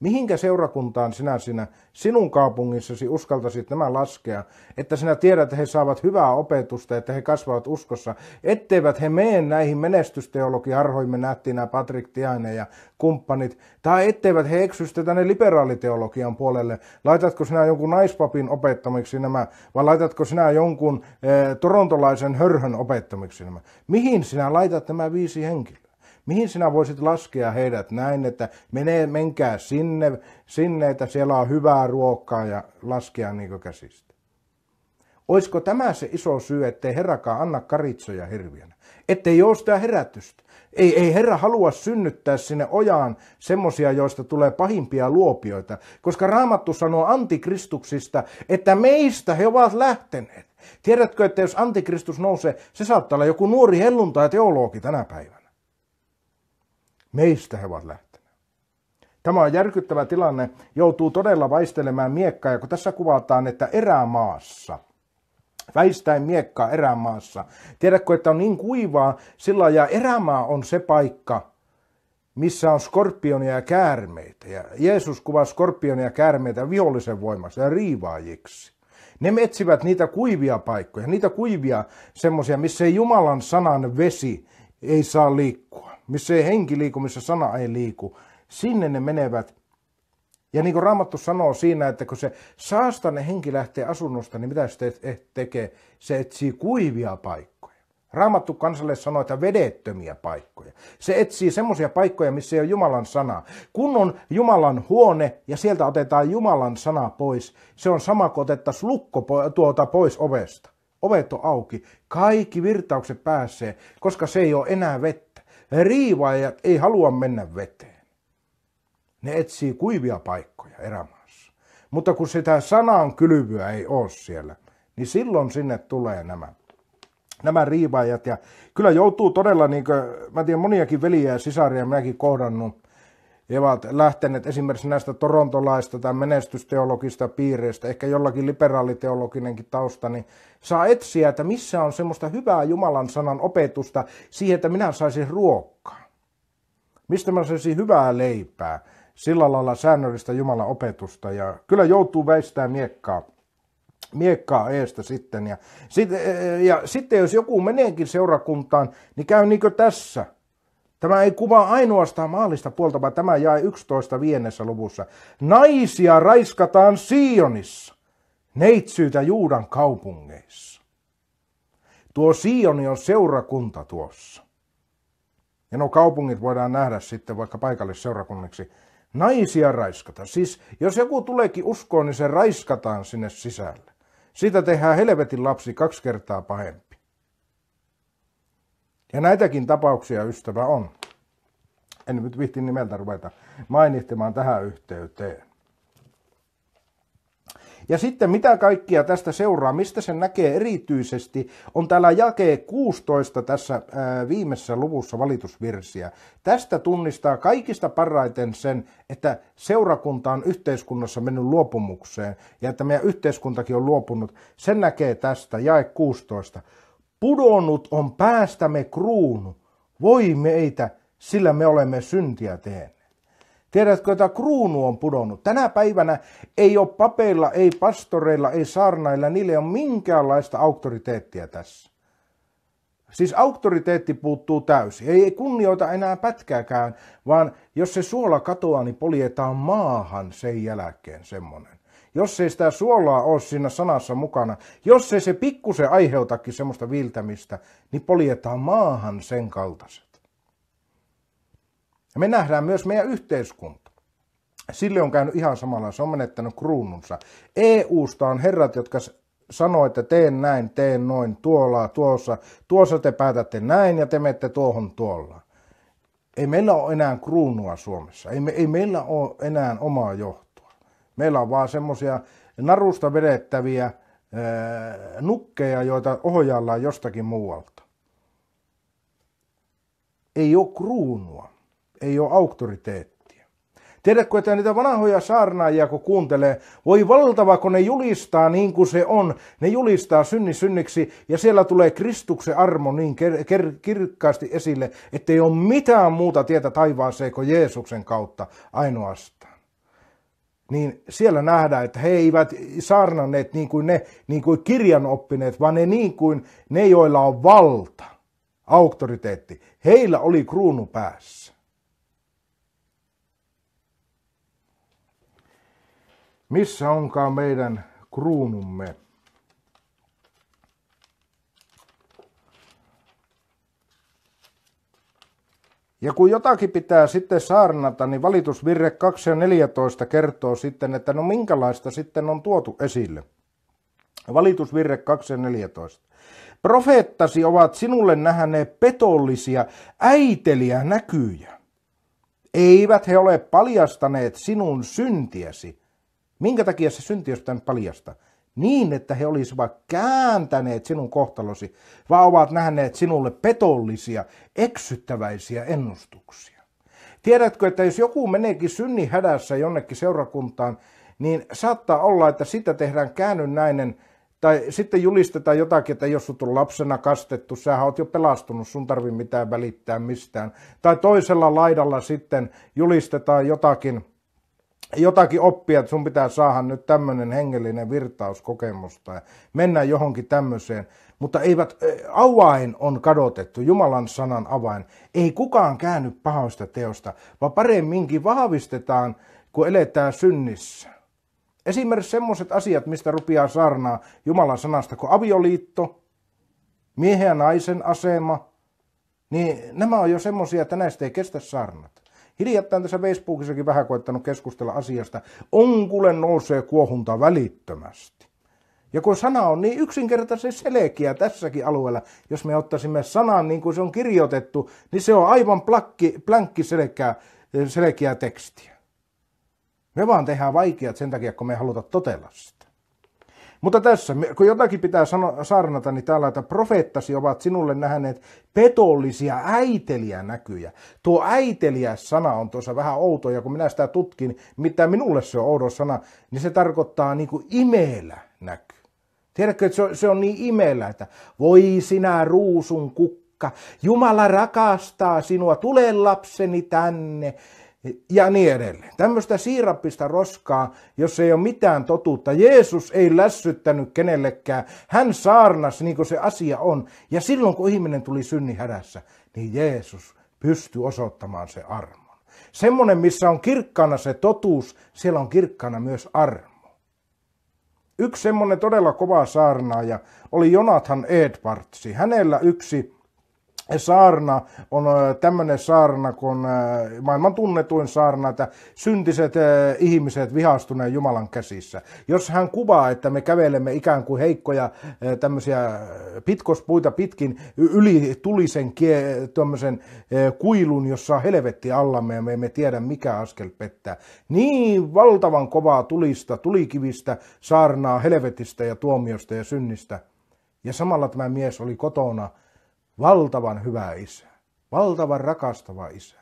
Mihinkä seurakuntaan sinä, sinä sinun kaupungissasi uskaltaisit nämä laskea, että sinä tiedät, että he saavat hyvää opetusta, että he kasvavat uskossa, etteivät he mene näihin menestysteologiarhoimme nähtiin nämä Patrick Tiainen ja kumppanit, tai etteivät he eksystä tänne liberaaliteologian puolelle. Laitatko sinä jonkun naispapin opettamiksi nämä, vai laitatko sinä jonkun e, torontolaisen hörhön opettamiksi nämä? Mihin sinä laitat nämä viisi henkilöä? mihin sinä voisit laskea heidät näin, että menee, menkää sinne, sinne, että siellä on hyvää ruokaa ja laskea niin käsistä. Olisiko tämä se iso syy, ettei herrakaan anna karitsoja hirviönä? Ettei ole sitä herätystä. Ei, ei Herra halua synnyttää sinne ojaan semmosia, joista tulee pahimpia luopioita, koska Raamattu sanoo antikristuksista, että meistä he ovat lähteneet. Tiedätkö, että jos antikristus nousee, se saattaa olla joku nuori helluntai teologi tänä päivänä. Meistä he ovat lähteneet. Tämä on järkyttävä tilanne, joutuu todella vaistelemään miekkaa, ja kun tässä kuvataan, että erämaassa, väistäen miekkaa erämaassa, tiedätkö, että on niin kuivaa, sillä ja erämaa on se paikka, missä on skorpionia ja käärmeitä. Ja Jeesus kuvaa skorpionia ja käärmeitä vihollisen voimassa ja riivaajiksi. Ne etsivät niitä kuivia paikkoja, niitä kuivia semmoisia, missä ei Jumalan sanan vesi ei saa liikkua. Missä ei henki liiku, missä sana ei liiku. Sinne ne menevät. Ja niin kuin Raamattu sanoo siinä, että kun se saastainen henki lähtee asunnosta, niin mitä se tekee? Se etsii kuivia paikkoja. Raamattu kansalle sanoo, että vedettömiä paikkoja. Se etsii semmoisia paikkoja, missä ei ole Jumalan sana. Kun on Jumalan huone ja sieltä otetaan Jumalan sana pois, se on sama kuin otettaisiin lukko tuota pois ovesta. Ovet on auki, kaikki virtaukset pääsee, koska se ei ole enää vettä. Riivaajat ei halua mennä veteen. Ne etsii kuivia paikkoja erämaassa. Mutta kun sitä sanan kylvyä ei ole siellä, niin silloin sinne tulee nämä nämä riivaajat. Ja kyllä joutuu todella, niin kuin, mä tiedän moniakin veliä ja sisaria, minäkin kohdannut, he ovat lähteneet esimerkiksi näistä torontolaista tai menestysteologista piireistä, ehkä jollakin liberaaliteologinenkin tausta, niin saa etsiä, että missä on semmoista hyvää Jumalan sanan opetusta siihen, että minä saisin ruokkaa. Mistä mä saisin hyvää leipää, sillä lailla säännöllistä Jumalan opetusta ja kyllä joutuu väistämään miekkaa miekkaa eestä sitten. Ja, sit, ja sitten jos joku meneekin seurakuntaan, niin käy niin kuin tässä – Tämä ei kuvaa ainoastaan maallista puolta, vaan tämä jae 11 viennessä luvussa. Naisia raiskataan Sionissa, neitsyitä Juudan kaupungeissa. Tuo Sioni on seurakunta tuossa. Ja nuo kaupungit voidaan nähdä sitten vaikka paikallisseurakunniksi. Naisia raiskata. Siis jos joku tuleekin uskoon, niin se raiskataan sinne sisälle. Siitä tehdään helvetin lapsi kaksi kertaa pahempi. Ja näitäkin tapauksia, ystävä, on. En nyt vihti nimeltä ruveta mainitsemaan tähän yhteyteen. Ja sitten mitä kaikkia tästä seuraa, mistä sen näkee erityisesti, on täällä jake 16 tässä viimeisessä luvussa valitusvirsiä. Tästä tunnistaa kaikista parhaiten sen, että seurakunta on yhteiskunnassa mennyt luopumukseen ja että meidän yhteiskuntakin on luopunut. Sen näkee tästä, jae 16. Pudonnut on päästämme kruunu. Voi meitä, sillä me olemme syntiä tehneet. Tiedätkö, että kruunu on pudonnut? Tänä päivänä ei ole papeilla, ei pastoreilla, ei saarnailla, niille ei ole minkäänlaista auktoriteettia tässä. Siis auktoriteetti puuttuu täysin. Ei kunnioita enää pätkääkään, vaan jos se suola katoaa, niin poljetaan maahan sen jälkeen semmoinen. Jos ei sitä suolaa ole siinä sanassa mukana, jos ei se pikkusen aiheutakin semmoista viiltämistä, niin poljetaan maahan sen kaltaiset. Ja me nähdään myös meidän yhteiskunta. Sille on käynyt ihan samalla, se on menettänyt kruununsa. EUsta on herrat, jotka sanoo, että teen näin, teen noin, tuolla, tuossa, tuossa te päätätte näin ja te menette tuohon tuolla. Ei meillä ole enää kruunua Suomessa, ei, me, ei meillä ole enää omaa johtoa. Meillä on vaan semmoisia narusta vedettäviä äh, nukkeja, joita ohjaillaan jostakin muualta. Ei ole kruunua, ei ole auktoriteettia. Tiedätkö, että niitä vanhoja saarnaajia kun kuuntelee, voi valtava, kun ne julistaa niin kuin se on, ne julistaa synni synniksi ja siellä tulee Kristuksen armo niin ker- ker- kirkkaasti esille, ettei ole mitään muuta tietä taivaaseen kuin Jeesuksen kautta ainoastaan niin siellä nähdään, että he eivät saarnanneet niin kuin ne niin kuin kirjanoppineet, vaan ne niin kuin ne, joilla on valta, auktoriteetti. Heillä oli kruunu päässä. Missä onkaan meidän kruunumme? Ja kun jotakin pitää sitten saarnata, niin valitusvirre 2 ja 14 kertoo sitten, että no minkälaista sitten on tuotu esille. Valitusvirre 2 ja 14. Profeettasi ovat sinulle nähneet petollisia äiteliä näkyjä. Eivät he ole paljastaneet sinun syntiäsi. Minkä takia se synti on paljasta? niin, että he olisivat kääntäneet sinun kohtalosi, vaan ovat nähneet sinulle petollisia, eksyttäväisiä ennustuksia. Tiedätkö, että jos joku meneekin synnin hädässä jonnekin seurakuntaan, niin saattaa olla, että sitä tehdään käännynnäinen, tai sitten julistetaan jotakin, että jos sut on lapsena kastettu, sä oot jo pelastunut, sun tarvii mitään välittää mistään. Tai toisella laidalla sitten julistetaan jotakin, jotakin oppia, että sun pitää saada nyt tämmöinen hengellinen virtauskokemus tai mennä johonkin tämmöiseen. Mutta eivät, avain on kadotettu, Jumalan sanan avain. Ei kukaan käänny pahoista teosta, vaan paremminkin vahvistetaan, kun eletään synnissä. Esimerkiksi semmoiset asiat, mistä rupeaa saarnaa Jumalan sanasta, kuin avioliitto, miehen ja naisen asema, niin nämä on jo semmoisia, että näistä ei kestä saarnata. Hiljattain tässä Facebookissakin vähän koettanut keskustella asiasta. on kuule nousee kuohunta välittömästi. Ja kun sana on niin yksinkertaisen selkeä tässäkin alueella, jos me ottaisimme sanan niin kuin se on kirjoitettu, niin se on aivan plakki, plankki selkeä, selkeä tekstiä. Me vaan tehdään vaikeat sen takia, kun me ei haluta totella sitä. Mutta tässä, kun jotakin pitää sano, saarnata, niin täällä, että profeettasi ovat sinulle nähneet petollisia äiteliä näkyjä. Tuo äiteliä sana on tuossa vähän outo, ja kun minä sitä tutkin, mitä minulle se on oudo sana, niin se tarkoittaa niin kuin imeellä näky. Tiedätkö, että se on, se on niin imeellä, että voi sinä ruusun kukka, Jumala rakastaa sinua, tule lapseni tänne ja niin edelleen. Tämmöistä siirappista roskaa, jos ei ole mitään totuutta. Jeesus ei lässyttänyt kenellekään. Hän saarnas niin kuin se asia on. Ja silloin kun ihminen tuli synni hädässä, niin Jeesus pystyi osoittamaan se armon. Semmoinen, missä on kirkkana se totuus, siellä on kirkkana myös armo. Yksi semmoinen todella kova saarnaaja oli Jonathan Edwardsi. Hänellä yksi saarna on tämmöinen saarna kun maailman tunnetuin saarna, että syntiset ihmiset vihastuneen Jumalan käsissä. Jos hän kuvaa, että me kävelemme ikään kuin heikkoja tämmöisiä pitkospuita pitkin yli tulisen kie, tämmöisen kuilun, jossa on helvetti allamme ja me emme tiedä mikä askel pettää. Niin valtavan kovaa tulista, tulikivistä saarnaa helvetistä ja tuomiosta ja synnistä. Ja samalla tämä mies oli kotona valtavan hyvä isä, valtavan rakastava isä.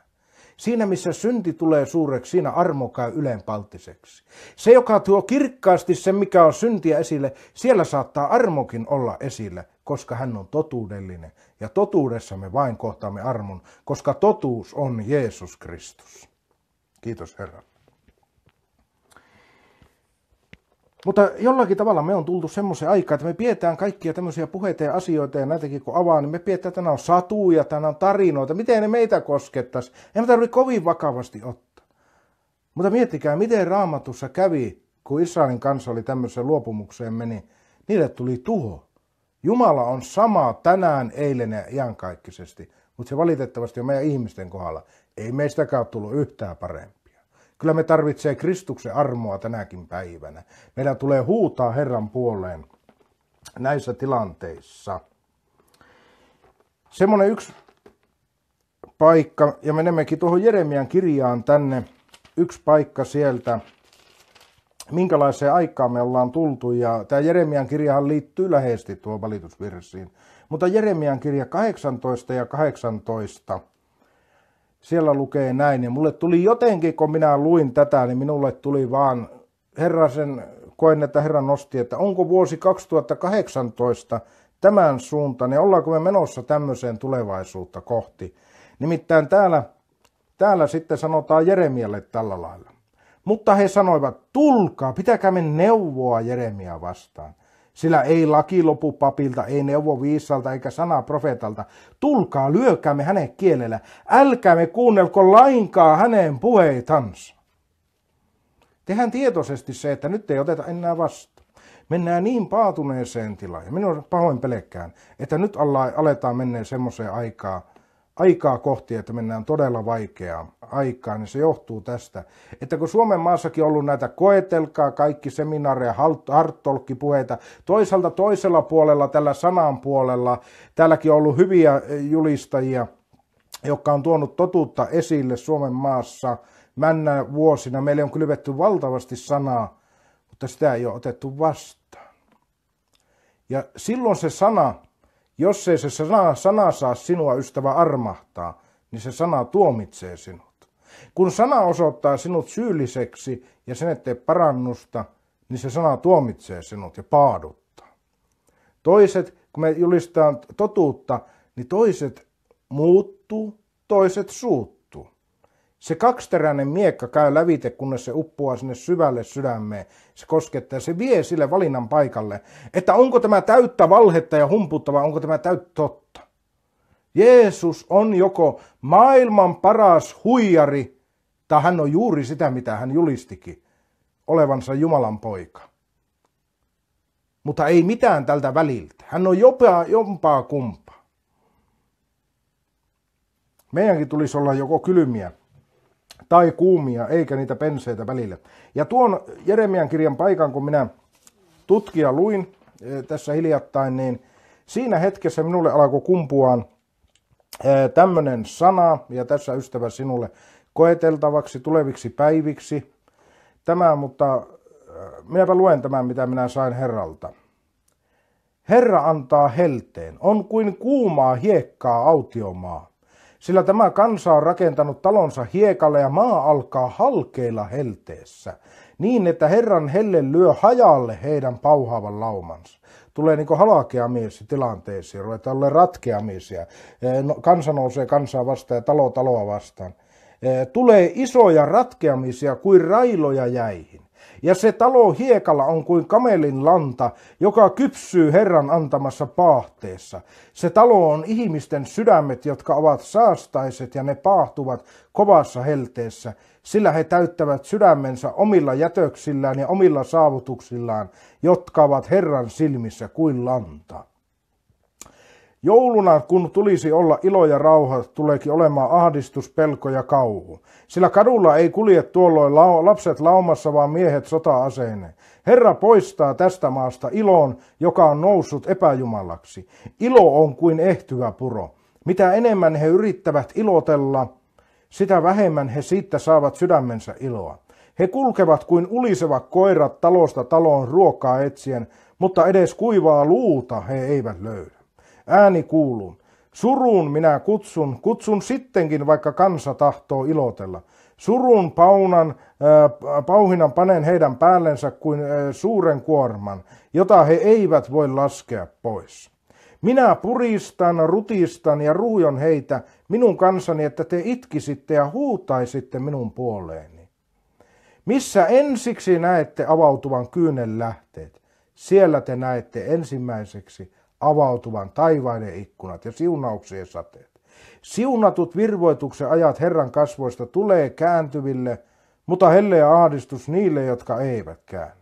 Siinä, missä synti tulee suureksi, siinä armo käy ylenpalttiseksi. Se, joka tuo kirkkaasti sen, mikä on syntiä esille, siellä saattaa armokin olla esillä, koska hän on totuudellinen. Ja totuudessa me vain kohtaamme armon, koska totuus on Jeesus Kristus. Kiitos Herra. Mutta jollakin tavalla me on tultu semmoiseen aikaan, että me pidetään kaikkia tämmöisiä puheita ja asioita ja näitäkin kun avaa, niin me pidetään, että nämä on satuja, tämä on tarinoita, miten ne meitä koskettaisi. En tarvitse kovin vakavasti ottaa. Mutta miettikää, miten raamatussa kävi, kun Israelin kansa oli tämmöiseen luopumukseen niin meni, niille tuli tuho. Jumala on sama tänään, eilen ja iankaikkisesti, mutta se valitettavasti on meidän ihmisten kohdalla. Ei meistäkään tullut yhtään parempi. Kyllä me tarvitsee Kristuksen armoa tänäkin päivänä. Meidän tulee huutaa Herran puoleen näissä tilanteissa. Semmoinen yksi paikka, ja menemmekin tuohon Jeremian kirjaan tänne, yksi paikka sieltä, minkälaiseen aikaan me ollaan tultu. Ja tämä Jeremian kirjahan liittyy läheisesti tuohon valitusvirsiin. Mutta Jeremian kirja 18 ja 18 siellä lukee näin. Ja mulle tuli jotenkin, kun minä luin tätä, niin minulle tuli vaan herrasen, koen, että herra nosti, että onko vuosi 2018 tämän suuntaan niin ollaanko me menossa tämmöiseen tulevaisuutta kohti. Nimittäin täällä, täällä sitten sanotaan Jeremialle tällä lailla. Mutta he sanoivat, tulkaa, pitäkää me neuvoa Jeremia vastaan. Sillä ei laki lopu papilta, ei neuvo viisalta eikä sana profeetalta. Tulkaa, lyökäämme hänen kielellä. Älkäämme kuunnelko lainkaan hänen puheitansa. Tehän tietoisesti se, että nyt ei oteta enää vastaan. Mennään niin paatuneeseen tilaan. Ja minun pahoin pelekkään, että nyt alla, aletaan mennä semmoiseen aikaan, aikaa kohti, että mennään todella vaikeaan aikaan, niin se johtuu tästä, että kun Suomen maassakin on ollut näitä koetelkaa kaikki seminaareja, harttolkkipuheita, toisaalta toisella puolella, tällä sanan puolella, täälläkin on ollut hyviä eh, julistajia, jotka on tuonut totuutta esille Suomen maassa männä vuosina. Meille on kylvetty valtavasti sanaa, mutta sitä ei ole otettu vastaan. Ja silloin se sana, jos ei se sana, sana saa sinua, ystävä, armahtaa, niin se sana tuomitsee sinut. Kun sana osoittaa sinut syylliseksi ja sen ettei parannusta, niin se sana tuomitsee sinut ja paaduttaa. Toiset, kun me julistetaan totuutta, niin toiset muuttuu, toiset suuttuu. Se kaksiteräinen miekka käy lävite, kunnes se uppoaa sinne syvälle sydämeen. Se koskettaa se vie sille valinnan paikalle, että onko tämä täyttä valhetta ja humputta vai onko tämä täyttä totta. Jeesus on joko maailman paras huijari, tai hän on juuri sitä, mitä hän julistikin, olevansa Jumalan poika. Mutta ei mitään tältä väliltä. Hän on jopa, jompaa kumpaa. Meidänkin tulisi olla joko kylmiä tai kuumia, eikä niitä penseitä välillä. Ja tuon Jeremian kirjan paikan, kun minä tutkija luin eh, tässä hiljattain, niin siinä hetkessä minulle alkoi kumpuaan eh, tämmöinen sana, ja tässä ystävä sinulle koeteltavaksi tuleviksi päiviksi. Tämä, mutta eh, minäpä luen tämän, mitä minä sain Herralta. Herra antaa helteen, on kuin kuumaa hiekkaa autiomaa sillä tämä kansa on rakentanut talonsa hiekalle ja maa alkaa halkeilla helteessä, niin että Herran helle lyö hajalle heidän pauhaavan laumansa. Tulee niin halakea mies tilanteisiin, ruvetaan olla ratkeamisia. E, no, kansa nousee kansaa vastaan ja talo taloa vastaan. E, tulee isoja ratkeamisia kuin railoja jäihin ja se talo hiekalla on kuin kamelin lanta, joka kypsyy Herran antamassa paahteessa. Se talo on ihmisten sydämet, jotka ovat saastaiset ja ne paahtuvat kovassa helteessä, sillä he täyttävät sydämensä omilla jätöksillään ja omilla saavutuksillaan, jotka ovat Herran silmissä kuin lanta. Jouluna, kun tulisi olla ilo ja rauha, tuleekin olemaan ahdistus, pelko ja kauhu. Sillä kadulla ei kulje tuolloin lau- lapset laumassa, vaan miehet sota aseine Herra poistaa tästä maasta ilon, joka on noussut epäjumalaksi. Ilo on kuin ehtyvä puro. Mitä enemmän he yrittävät ilotella, sitä vähemmän he siitä saavat sydämensä iloa. He kulkevat kuin ulisevat koirat talosta taloon ruokaa etsien, mutta edes kuivaa luuta he eivät löydä. Ääni kuuluu. Surun minä kutsun, kutsun sittenkin, vaikka kansa tahtoo ilotella. Surun paunan, äh, pauhinan panen heidän päällensä kuin äh, suuren kuorman, jota he eivät voi laskea pois. Minä puristan, rutistan ja ruujon heitä, minun kansani, että te itkisitte ja huutaisitte minun puoleeni. Missä ensiksi näette avautuvan kyynen lähteet, siellä te näette ensimmäiseksi avautuvan taivaiden ikkunat ja siunauksien sateet. Siunatut virvoituksen ajat Herran kasvoista tulee kääntyville, mutta helleä ahdistus niille, jotka eivät käänny.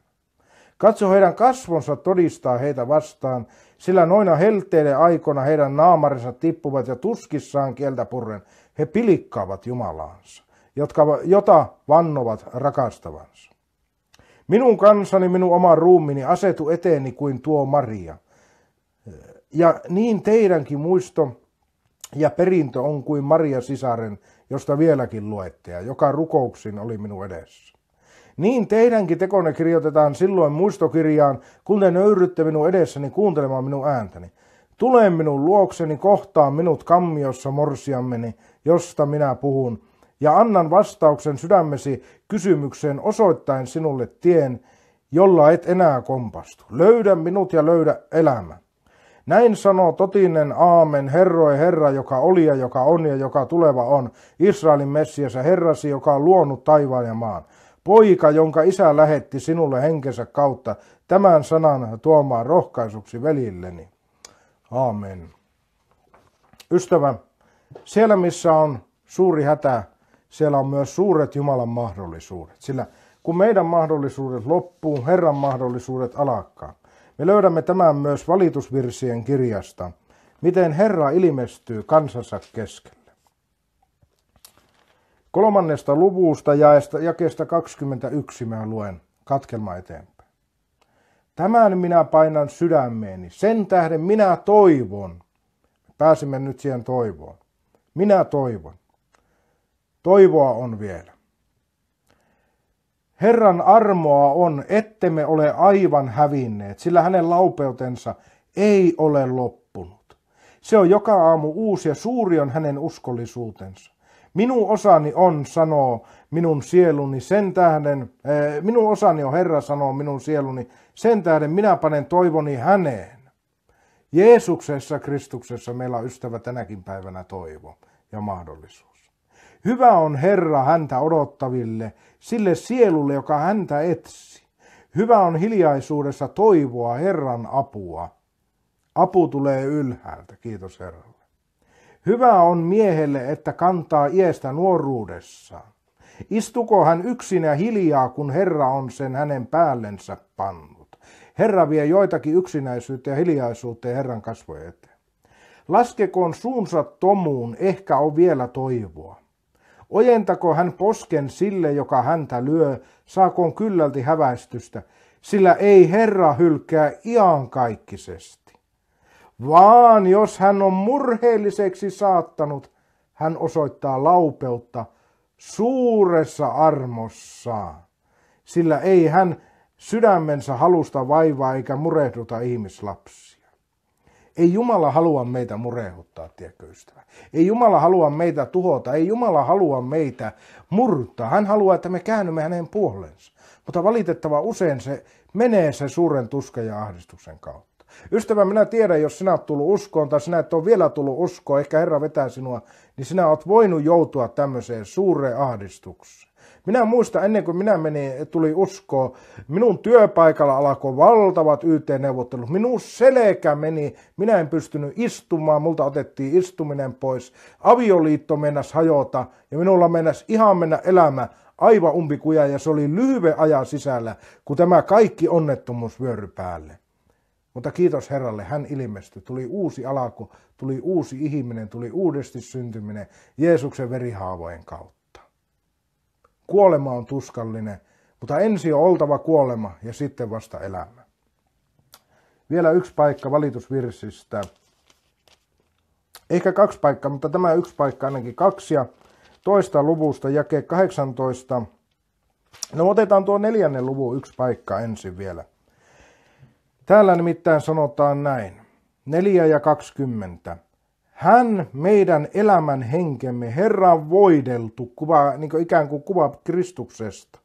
Katso heidän kasvonsa todistaa heitä vastaan, sillä noina helteiden aikoina heidän naamarinsa tippuvat ja tuskissaan kieltä purren. He pilikkaavat Jumalaansa, jotka, jota vannovat rakastavansa. Minun kansani, minun oma ruumini asetu eteeni kuin tuo Maria – ja niin teidänkin muisto ja perintö on kuin Maria sisaren, josta vieläkin luette, ja joka rukouksin oli minun edessä. Niin teidänkin tekonne kirjoitetaan silloin muistokirjaan, kun te nöyrytte minun edessäni kuuntelemaan minun ääntäni. Tule minun luokseni, kohtaa minut kammiossa morsiammeni, josta minä puhun, ja annan vastauksen sydämesi kysymykseen osoittain sinulle tien, jolla et enää kompastu. Löydä minut ja löydä elämä. Näin sanoo totinen aamen, herroi Herra, joka oli ja joka on ja joka tuleva on, Israelin ja Herrasi, joka on luonut taivaan ja maan. Poika, jonka isä lähetti sinulle henkensä kautta, tämän sanan tuomaan rohkaisuksi velilleni. Aamen. Ystävä, siellä missä on suuri hätä, siellä on myös suuret Jumalan mahdollisuudet. Sillä kun meidän mahdollisuudet loppuu, Herran mahdollisuudet alkaa. Me löydämme tämän myös valitusvirsien kirjasta, miten Herra ilmestyy kansansa keskelle. Kolmannesta luvusta jaesta, jakeesta 21 mä luen katkelma eteenpäin. Tämän minä painan sydämeeni, sen tähden minä toivon. Pääsimme nyt siihen toivoon. Minä toivon. Toivoa on vielä. Herran armoa on, ettemme ole aivan hävinneet, sillä hänen laupeutensa ei ole loppunut. Se on joka aamu uusi ja suuri on hänen uskollisuutensa. Minun osani on, sanoo minun sieluni, sen tähden, eh, minun osani on Herra, sanoo minun sieluni, sen tähden minä panen toivoni häneen. Jeesuksessa, Kristuksessa meillä on ystävä tänäkin päivänä toivo ja mahdollisuus. Hyvä on Herra häntä odottaville, sille sielulle, joka häntä etsi. Hyvä on hiljaisuudessa toivoa Herran apua. Apu tulee ylhäältä, kiitos Herralle. Hyvä on miehelle, että kantaa iestä nuoruudessaan. Istuko hän yksin ja hiljaa, kun Herra on sen hänen päällensä pannut. Herra vie joitakin yksinäisyyttä ja hiljaisuutta Herran kasvoja eteen. Laskekoon suunsa tomuun, ehkä on vielä toivoa. Ojentako hän posken sille, joka häntä lyö, saakoon kyllälti häväistystä, sillä ei Herra hylkää iankaikkisesti. Vaan jos hän on murheelliseksi saattanut, hän osoittaa laupeutta suuressa armossaan, sillä ei hän sydämensä halusta vaivaa eikä murehduta ihmislapsi. Ei Jumala halua meitä murehuttaa, tiedätkö ystävä. Ei Jumala halua meitä tuhota, ei Jumala halua meitä murtaa. Hän haluaa, että me käännymme hänen puolensa. Mutta valitettava usein se menee sen suuren tuskan ja ahdistuksen kautta. Ystävä, minä tiedän, jos sinä olet tullut uskoon tai sinä et ole vielä tullut uskoon, ehkä Herra vetää sinua, niin sinä oot voinut joutua tämmöiseen suureen ahdistukseen. Minä muistan ennen kuin minä menin, tuli uskoa, minun työpaikalla alkoi valtavat YT-neuvottelut. Minun selkä meni, minä en pystynyt istumaan, multa otettiin istuminen pois. Avioliitto mennäs hajota ja minulla mennäs ihan mennä elämä aivan umpikuja ja se oli lyhyen ajan sisällä, kun tämä kaikki onnettomuus vyöry päälle. Mutta kiitos Herralle, hän ilmestyi. Tuli uusi alako, tuli uusi ihminen, tuli uudesti syntyminen Jeesuksen verihaavojen kautta. Kuolema on tuskallinen, mutta ensin on oltava kuolema ja sitten vasta elämä. Vielä yksi paikka valitusvirsistä. Ehkä kaksi paikkaa, mutta tämä yksi paikka ainakin kaksi ja toista luvusta jake 18. No otetaan tuo neljännen luvun yksi paikka ensin vielä. Täällä nimittäin sanotaan näin. 4 ja 20. Hän, meidän elämän henkemme, Herran voideltu, kuva, niin kuin ikään kuin kuva Kristuksesta,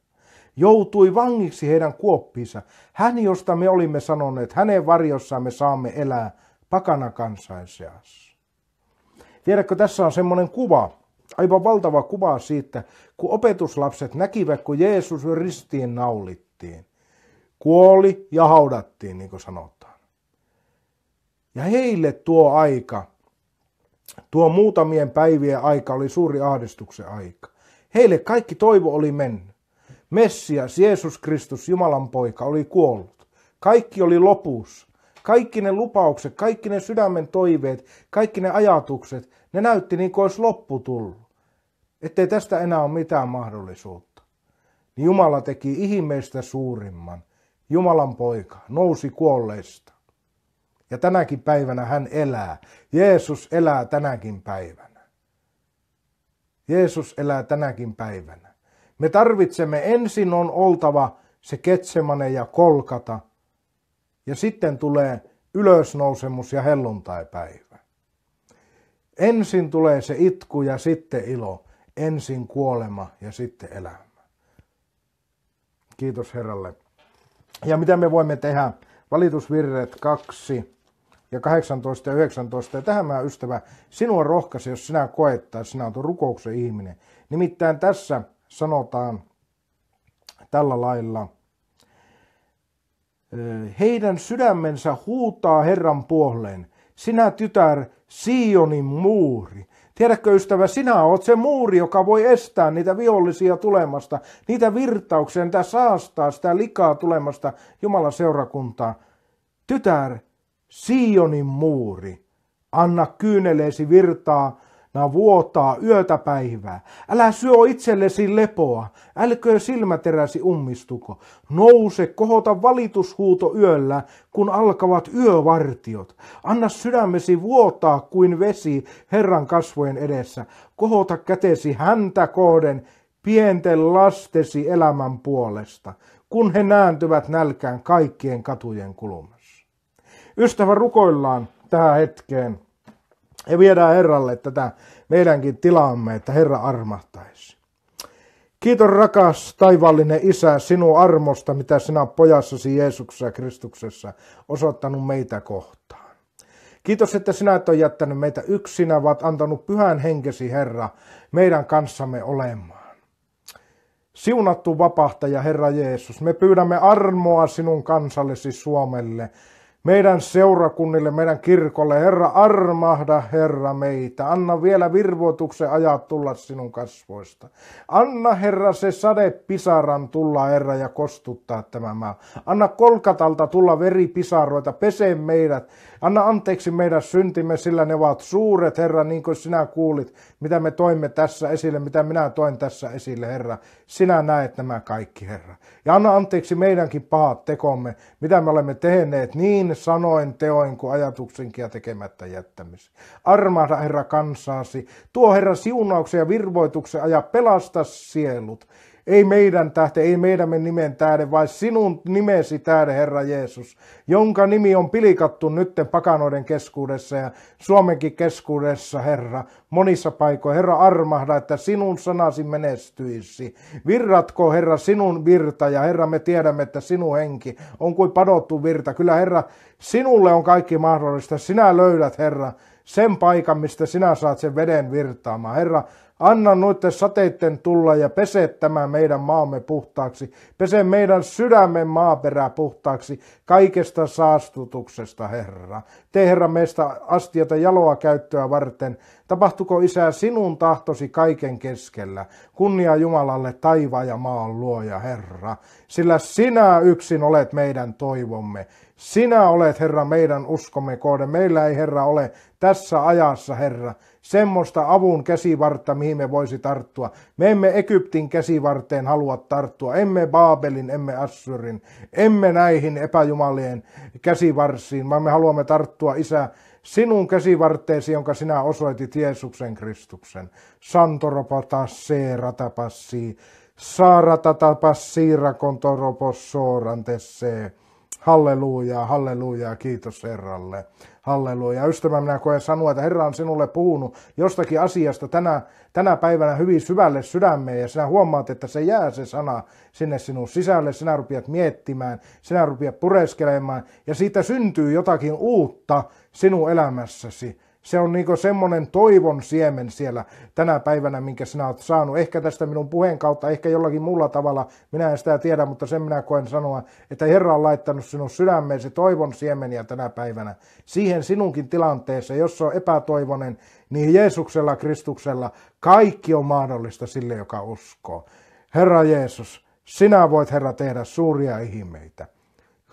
joutui vangiksi heidän kuoppiinsa. Hän, josta me olimme sanoneet, hänen varjossamme saamme elää pakana kansain Tiedätkö, tässä on semmoinen kuva, aivan valtava kuva siitä, kun opetuslapset näkivät, kun Jeesus ristiin naulittiin. Kuoli ja haudattiin, niin kuin sanotaan. Ja heille tuo aika Tuo muutamien päivien aika oli suuri ahdistuksen aika. Heille kaikki toivo oli mennyt. Messias, Jeesus Kristus, Jumalan poika, oli kuollut. Kaikki oli lopuus. Kaikki ne lupaukset, kaikki ne sydämen toiveet, kaikki ne ajatukset, ne näytti niin kuin olisi loppu tullut. Ettei tästä enää ole mitään mahdollisuutta. Niin Jumala teki ihmeestä suurimman. Jumalan poika nousi kuolleista. Ja tänäkin päivänä hän elää. Jeesus elää tänäkin päivänä. Jeesus elää tänäkin päivänä. Me tarvitsemme ensin on oltava se ketsemane ja kolkata, ja sitten tulee ylösnousemus ja helluntaipäivä. Ensin tulee se itku ja sitten ilo, ensin kuolema ja sitten elämä. Kiitos Herralle. Ja mitä me voimme tehdä? Valitusvirret 2, ja 18 ja 19. Ja tähän mä ystävä, sinua rohkaisi, jos sinä koet tai sinä olet rukouksen ihminen. Nimittäin tässä sanotaan tällä lailla, heidän sydämensä huutaa Herran puoleen. Sinä tytär, Sionin muuri. Tiedätkö ystävä, sinä olet se muuri, joka voi estää niitä vihollisia tulemasta, niitä virtauksia, niitä saastaa, sitä likaa tulemasta Jumalan seurakuntaa. Tytär, Sionin muuri, anna kyyneleesi virtaa, na vuotaa yötä päivää. Älä syö itsellesi lepoa, älkö silmäteräsi ummistuko. Nouse, kohota valitushuuto yöllä, kun alkavat yövartiot. Anna sydämesi vuotaa kuin vesi Herran kasvojen edessä. Kohota kätesi häntä kohden pienten lastesi elämän puolesta, kun he nääntyvät nälkään kaikkien katujen kulmilla. Ystävä, rukoillaan tähän hetkeen ja viedään Herralle tätä meidänkin tilaamme, että Herra armahtaisi. Kiitos rakas taivallinen Isä sinun armosta, mitä sinä pojassasi Jeesuksessa ja Kristuksessa osoittanut meitä kohtaan. Kiitos, että sinä et ole jättänyt meitä yksinä, vaan antanut pyhän henkesi Herra meidän kanssamme olemaan. Siunattu vapahtaja Herra Jeesus, me pyydämme armoa sinun kansallesi Suomelle – meidän seurakunnille, meidän kirkolle. Herra, armahda Herra meitä. Anna vielä virvoituksen ajat tulla sinun kasvoista. Anna Herra se sade pisaran tulla Herra ja kostuttaa tämä maa. Anna kolkatalta tulla veripisaroita, pese meidät Anna anteeksi meidän syntimme, sillä ne ovat suuret, Herra, niin kuin sinä kuulit, mitä me toimme tässä esille, mitä minä toin tässä esille, Herra. Sinä näet nämä kaikki, Herra. Ja anna anteeksi meidänkin pahat tekomme, mitä me olemme tehneet niin sanoin, teoin kuin ajatuksinkin ja tekemättä jättämis. Armahda, Herra, kansaasi. Tuo, Herra, siunauksia ja virvoituksen aja, pelasta sielut ei meidän tähden, ei meidän nimen tähden, vaan sinun nimesi tähden, Herra Jeesus, jonka nimi on pilikattu nytten pakanoiden keskuudessa ja Suomenkin keskuudessa, Herra, monissa paikoissa. Herra, armahda, että sinun sanasi menestyisi. Virratko, Herra, sinun virta ja Herra, me tiedämme, että sinun henki on kuin padottu virta. Kyllä, Herra, sinulle on kaikki mahdollista. Sinä löydät, Herra, sen paikan, mistä sinä saat sen veden virtaamaan. Herra, Anna noiden sateiden tulla ja pese tämä meidän maamme puhtaaksi. Pese meidän sydämen maaperää puhtaaksi kaikesta saastutuksesta, Herra. Tee, Herra, meistä astiata jaloa käyttöä varten. Tapahtuko, Isä, sinun tahtosi kaiken keskellä. Kunnia Jumalalle taivaan ja maan luoja, Herra. Sillä sinä yksin olet meidän toivomme. Sinä olet, Herra, meidän uskomme kohde. Meillä ei, Herra, ole tässä ajassa, Herra, semmoista avun käsivartta, mihin me voisi tarttua. Me emme Egyptin käsivarteen halua tarttua, emme Baabelin, emme Assyrin, emme näihin epäjumalien käsivarsiin, vaan me haluamme tarttua, Isä, sinun käsivarteesi, jonka sinä osoitit Jeesuksen Kristuksen. Santoropata se ratapassi, saaratatapassi rakontoropos soorantesee. Hallelujaa, hallelujaa, kiitos Herralle. Hallelujaa. Ystävä, minä koen sanoa, että Herra on sinulle puhunut jostakin asiasta tänä, tänä päivänä hyvin syvälle sydämeen ja sinä huomaat, että se jää se sana sinne sinun sisälle. Sinä rupeat miettimään, sinä rupeat pureskelemaan ja siitä syntyy jotakin uutta sinun elämässäsi se on niin semmoinen toivon siemen siellä tänä päivänä, minkä sinä olet saanut. Ehkä tästä minun puheen kautta, ehkä jollakin muulla tavalla, minä en sitä tiedä, mutta sen minä koen sanoa, että Herra on laittanut sinun sydämeesi toivon siemeniä tänä päivänä. Siihen sinunkin tilanteessa, jos se on epätoivonen, niin Jeesuksella, Kristuksella, kaikki on mahdollista sille, joka uskoo. Herra Jeesus, sinä voit Herra tehdä suuria ihmeitä.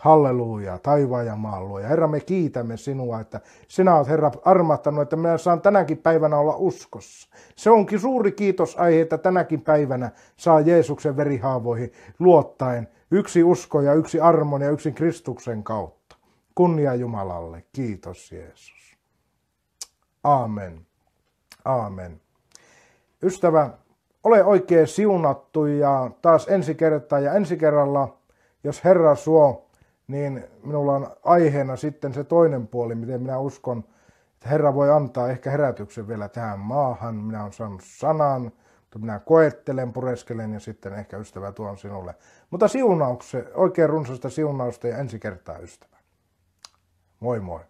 Halleluja, taivaan ja maan luoja. Herra, me kiitämme sinua, että sinä olet, Herra, armahtanut, että minä saan tänäkin päivänä olla uskossa. Se onkin suuri kiitos, aihe, että tänäkin päivänä saa Jeesuksen verihaavoihin luottaen yksi usko ja yksi armon ja yksin Kristuksen kautta. Kunnia Jumalalle. Kiitos Jeesus. Aamen. Aamen. Ystävä, ole oikein siunattu ja taas ensi kertaa ja ensi kerralla, jos Herra suo niin minulla on aiheena sitten se toinen puoli, miten minä uskon, että Herra voi antaa ehkä herätyksen vielä tähän maahan. Minä olen saanut sanan, mutta minä koettelen, pureskelen ja sitten ehkä ystävä tuon sinulle. Mutta siunaukse, oikein runsasta siunausta ja ensi kertaa ystävä. Moi moi.